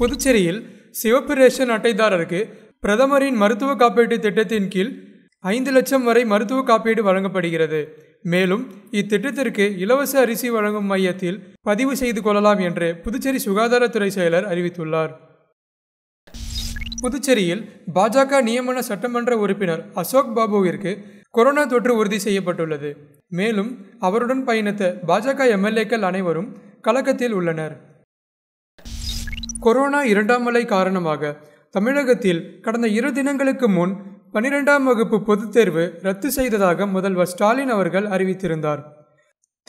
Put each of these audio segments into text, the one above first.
புதுச்சேரியில் சிவப்பு ரேஷன் அட்டைதாரருக்கு பிரதமரின் மருத்துவ காப்பீட்டு திட்டத்தின் கீழ் ஐந்து லட்சம் வரை மருத்துவ காப்பீடு வழங்கப்படுகிறது மேலும் இத்திட்டத்திற்கு இலவச அரிசி வழங்கும் மையத்தில் பதிவு செய்து கொள்ளலாம் என்று புதுச்சேரி சுகாதாரத்துறை செயலர் அறிவித்துள்ளார் புதுச்சேரியில் பாஜக நியமன சட்டமன்ற உறுப்பினர் அசோக் பாபுவிற்கு கொரோனா தொற்று உறுதி செய்யப்பட்டுள்ளது மேலும் அவருடன் பயணித்த பாஜக எம்எல்ஏக்கள் அனைவரும் கலக்கத்தில் உள்ளனர் கொரோனா இரண்டாம் அலை காரணமாக தமிழகத்தில் கடந்த இரு தினங்களுக்கு முன் பனிரெண்டாம் வகுப்பு பொதுத் தேர்வு ரத்து செய்ததாக முதல்வர் ஸ்டாலின் அவர்கள் அறிவித்திருந்தார்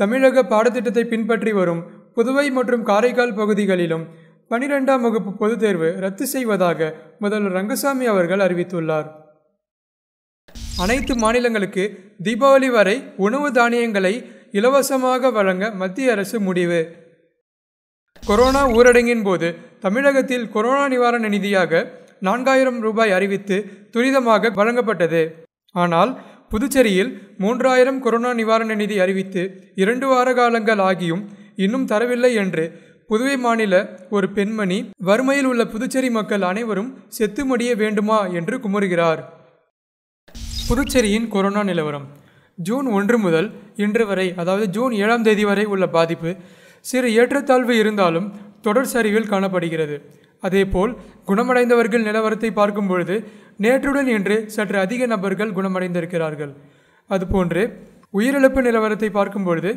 தமிழக பாடத்திட்டத்தை பின்பற்றி வரும் புதுவை மற்றும் காரைக்கால் பகுதிகளிலும் பனிரெண்டாம் வகுப்பு பொதுத் தேர்வு ரத்து செய்வதாக முதல்வர் ரங்கசாமி அவர்கள் அறிவித்துள்ளார் அனைத்து மாநிலங்களுக்கு தீபாவளி வரை உணவு தானியங்களை இலவசமாக வழங்க மத்திய அரசு முடிவு கொரோனா ஊரடங்கின் போது தமிழகத்தில் கொரோனா நிவாரண நிதியாக நான்காயிரம் ரூபாய் அறிவித்து துரிதமாக வழங்கப்பட்டது ஆனால் புதுச்சேரியில் மூன்றாயிரம் கொரோனா நிவாரண நிதி அறிவித்து இரண்டு வார காலங்கள் ஆகியும் இன்னும் தரவில்லை என்று புதுவை மாநில ஒரு பெண்மணி வறுமையில் உள்ள புதுச்சேரி மக்கள் அனைவரும் செத்துமடிய வேண்டுமா என்று குமருகிறார் புதுச்சேரியின் கொரோனா நிலவரம் ஜூன் ஒன்று முதல் இன்று வரை அதாவது ஜூன் ஏழாம் தேதி வரை உள்ள பாதிப்பு சிறு ஏற்றத்தாழ்வு இருந்தாலும் தொடர் சரிவில் காணப்படுகிறது அதேபோல் குணமடைந்தவர்கள் நிலவரத்தை பார்க்கும் பொழுது நேற்றுடன் என்று சற்று அதிக நபர்கள் குணமடைந்திருக்கிறார்கள் அதுபோன்று உயிரிழப்பு நிலவரத்தை பார்க்கும் பொழுது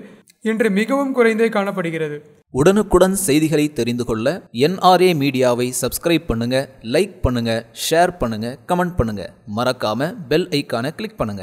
இன்று மிகவும் குறைந்தே காணப்படுகிறது உடனுக்குடன் செய்திகளை தெரிந்து கொள்ள என்ஆர்ஏ மீடியாவை சப்ஸ்கிரைப் பண்ணுங்க லைக் பண்ணுங்க ஷேர் பண்ணுங்க கமெண்ட் பண்ணுங்க மறக்காம பெல் ஐக்கான கிளிக் பண்ணுங்க